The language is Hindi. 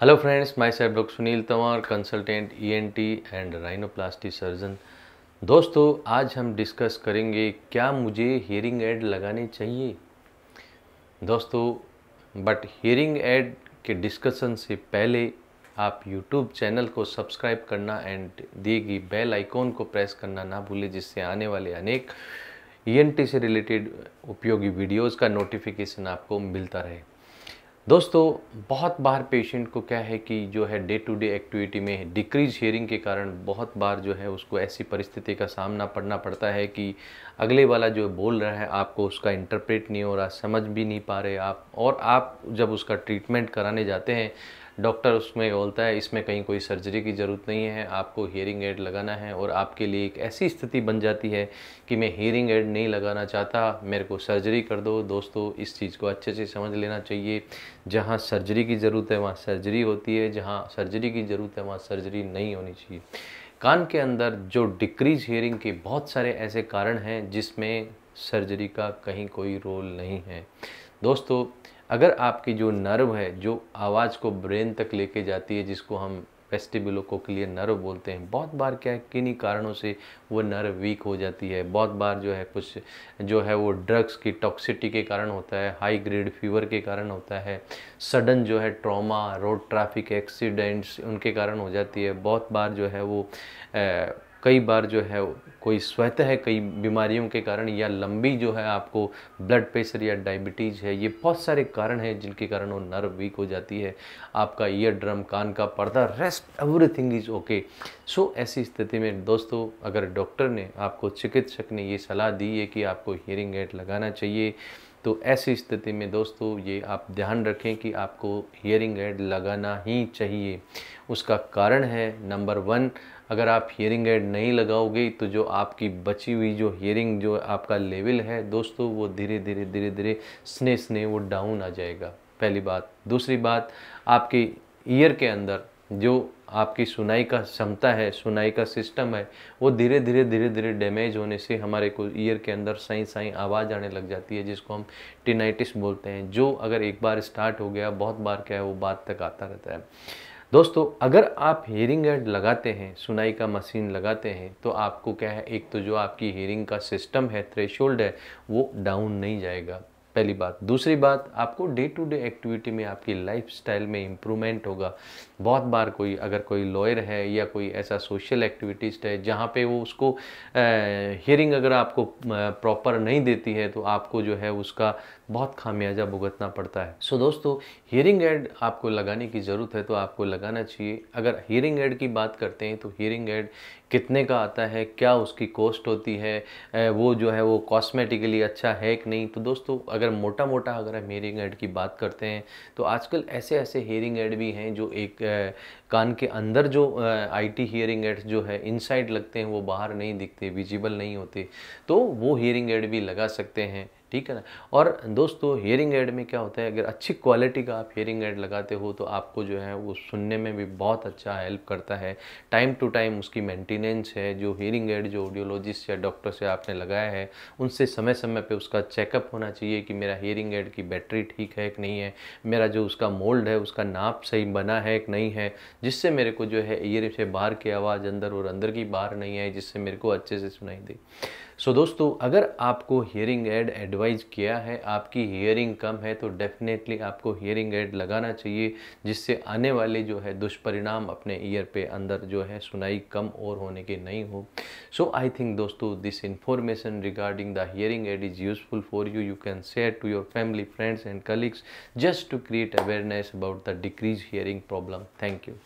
hello friends my myself doctor Sunil Tanwar consultant ENT and rhinoplasty surgeon दोस्तों आज हम डिस्कस करेंगे क्या मुझे हियरिंग एड लगाने चाहिए दोस्तों बट हेयरिंग एड के डिस्कशन से पहले आप यूट्यूब चैनल को सब्सक्राइब करना एंड गई बेल आइकॉन को प्रेस करना ना भूलें जिससे आने वाले अनेक ई e से रिलेटेड उपयोगी वीडियोज़ का नोटिफिकेशन आपको मिलता रहे दोस्तों बहुत बार पेशेंट को क्या है कि जो है डे टू डे एक्टिविटी में डिक्रीज हेयरिंग के कारण बहुत बार जो है उसको ऐसी परिस्थिति का सामना पड़ना पड़ता है कि अगले वाला जो बोल रहा है आपको उसका इंटरप्रेट नहीं हो रहा समझ भी नहीं पा रहे आप और आप जब उसका ट्रीटमेंट कराने जाते हैं डॉक्टर उसमें बोलता है इसमें कहीं कोई सर्जरी की ज़रूरत नहीं है आपको हियरिंग एड लगाना है और आपके लिए एक ऐसी स्थिति बन जाती है कि मैं हियरिंग एड नहीं लगाना चाहता मेरे को सर्जरी कर दो दोस्तों इस चीज़ को अच्छे से समझ लेना चाहिए जहाँ सर्जरी की ज़रूरत है वहाँ सर्जरी होती है जहाँ सर्जरी की ज़रूरत है वहाँ सर्जरी नहीं होनी चाहिए कान के अंदर जो डिक्रीज हियरिंग के बहुत सारे ऐसे कारण हैं जिसमें सर्जरी का कहीं कोई रोल नहीं है दोस्तों अगर आपकी जो नर्व है जो आवाज़ को ब्रेन तक लेके जाती है जिसको हम वेस्टिबुलो क्लियर नर्व बोलते हैं बहुत बार क्या है किन्हीं कारणों से वो नर्व वीक हो जाती है बहुत बार जो है कुछ जो है वो ड्रग्स की टॉक्सिटी के कारण होता है हाई ग्रेड फीवर के कारण होता है सडन जो है ट्रॉमा रोड ट्रैफिक एक्सीडेंट्स उनके कारण हो जाती है बहुत बार जो है वो कई बार जो है कोई स्वतः है कई बीमारियों के कारण या लंबी जो है आपको ब्लड प्रेशर या डायबिटीज़ है ये बहुत सारे कारण हैं जिनके कारण वो नर्व वीक हो जाती है आपका ईयर ड्रम कान का पर्दा rest everything is okay so ऐसी स्थिति में दोस्तों अगर डॉक्टर ने आपको चिकित्सक ने ये सलाह दी है कि आपको हियरिंग एड लगाना चाहिए तो ऐसी स्थिति में दोस्तों ये आप ध्यान रखें कि आपको हियरिंग एड लगाना ही चाहिए उसका कारण है नंबर वन अगर आप हियरिंग एड नहीं लगाओगे तो जो आपकी बची हुई जो हियरिंग जो आपका लेवल है दोस्तों वो धीरे धीरे धीरे धीरे स्ने स्ने वो डाउन आ जाएगा पहली बात दूसरी बात आपके ईयर के अंदर जो आपकी सुनाई का क्षमता है सुनाई का सिस्टम है वो धीरे धीरे धीरे धीरे डैमेज होने से हमारे को ईयर के अंदर साई साई आवाज़ आने लग जाती है जिसको हम टिनाइटिस बोलते हैं जो अगर एक बार स्टार्ट हो गया बहुत बार क्या है वो बात तक आता रहता है दोस्तों अगर आप हेयरिंग एड लगाते हैं सुनाई का मशीन लगाते हैं तो आपको क्या है एक तो जो आपकी हेयरिंग का सिस्टम है थ्रेशोल्ड है वो डाउन नहीं जाएगा पहली बात दूसरी बात आपको डे टू डे एक्टिविटी में आपकी लाइफ स्टाइल में इम्प्रूवमेंट होगा बहुत बार कोई अगर कोई लॉयर है या कोई ऐसा सोशल एक्टिविटीज़ है जहाँ पे वो उसको हियरिंग अगर आपको प्रॉपर नहीं देती है तो आपको जो है उसका बहुत खामियाजा भुगतना पड़ता है सो so, दोस्तों हियरिंग एड आपको लगाने की ज़रूरत है तो आपको लगाना चाहिए अगर हियरिंग एड की बात करते हैं तो हियरिंग एड कितने का आता है क्या उसकी कॉस्ट होती है वो जो है वो कॉस्मेटिकली अच्छा है कि नहीं तो दोस्तों अगर मोटा मोटा अगर हम हियरिंग एड की बात करते हैं तो आजकल ऐसे ऐसे हियरिंग एड भी हैं जो एक कान के अंदर जो आईटी हियरिंग एड्स जो है इनसाइड लगते हैं वो बाहर नहीं दिखते विजिबल नहीं होते तो वो हियरिंग एड भी लगा सकते हैं ठीक है ना और दोस्तों हेयरिंग एड में क्या होता है अगर अच्छी क्वालिटी का आप हेयरिंग एड लगाते हो तो आपको जो है वो सुनने में भी बहुत अच्छा हेल्प करता है टाइम टू टाइम उसकी मेंटेनेंस है जो हेयरिंग एड जो ऑडियोलॉजिस्ट या डॉक्टर से आपने लगाया है उनसे समय समय पर उसका चेकअप होना चाहिए कि मेरा हेयरिंग एड की बैटरी ठीक है कि नहीं है मेरा जो उसका मोल्ड है उसका नाप सही बना है कि नहीं है जिससे मेरे को जो है ईयर से बाहर की आवाज़ अंदर और अंदर की बाहर नहीं आई जिससे मेरे को अच्छे से सुनाई दी सो so, दोस्तों अगर आपको हियरिंग एड एडवाइज किया है आपकी हियरिंग कम है तो डेफिनेटली आपको हियरिंग एड लगाना चाहिए जिससे आने वाले जो है दुष्परिणाम अपने ईयर पे अंदर जो है सुनाई कम और होने के नहीं हो सो आई थिंक दोस्तों this information regarding the hearing aid is useful for you you can share to your family friends and colleagues just to create awareness about the decrease hearing problem thank you